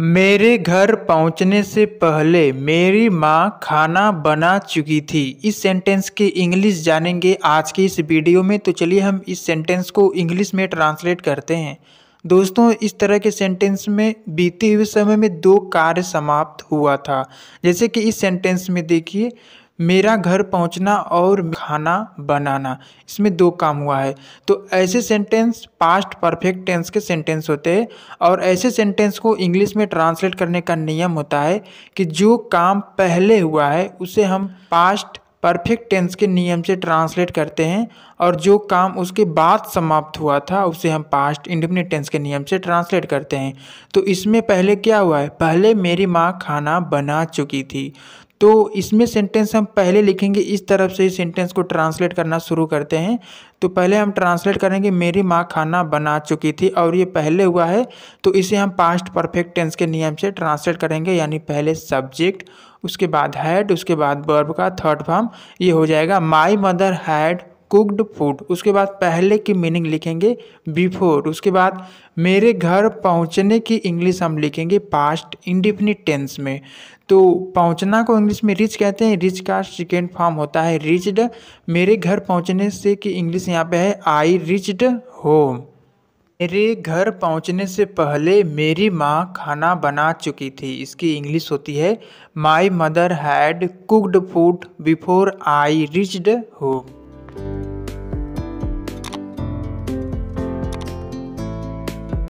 मेरे घर पहुंचने से पहले मेरी माँ खाना बना चुकी थी इस सेंटेंस के इंग्लिश जानेंगे आज के इस वीडियो में तो चलिए हम इस सेंटेंस को इंग्लिश में ट्रांसलेट करते हैं दोस्तों इस तरह के सेंटेंस में बीते हुए समय में दो कार्य समाप्त हुआ था जैसे कि इस सेंटेंस में देखिए मेरा घर पहुंचना और खाना बनाना इसमें दो काम हुआ है तो ऐसे सेंटेंस पास्ट परफेक्ट टेंस के सेंटेंस होते हैं और ऐसे सेंटेंस को इंग्लिश में ट्रांसलेट करने का नियम होता है कि जो काम पहले हुआ है उसे हम पास्ट परफेक्ट टेंस के नियम से ट्रांसलेट करते हैं और जो काम उसके बाद समाप्त हुआ था उसे हम पास्ट इंडिफिनिट टेंस के नियम से ट्रांसलेट करते हैं तो इसमें पहले क्या हुआ है पहले मेरी माँ खाना बना चुकी थी तो इसमें सेंटेंस हम पहले लिखेंगे इस तरफ से इस सेंटेंस को ट्रांसलेट करना शुरू करते हैं तो पहले हम ट्रांसलेट करेंगे मेरी माँ खाना बना चुकी थी और ये पहले हुआ है तो इसे हम पास्ट परफेक्ट टेंस के नियम से ट्रांसलेट करेंगे यानी पहले सब्जेक्ट उसके बाद हैड उसके बाद बर्ब का थर्ड फॉर्म ये हो जाएगा my mother had cooked food उसके बाद पहले की मीनिंग लिखेंगे बिफोर उसके बाद मेरे घर पहुंचने की इंग्लिश हम लिखेंगे पास्ट इंडिफिनिट टेंस में तो पहुंचना को इंग्लिश में रिच कहते हैं रिच का सेकेंड फॉर्म होता है रिचड मेरे घर पहुंचने से की इंग्लिश यहाँ पे है आई रिचड होम मेरे घर पहुंचने से पहले मेरी माँ खाना बना चुकी थी इसकी इंग्लिश होती है my mother had cooked food before I reached home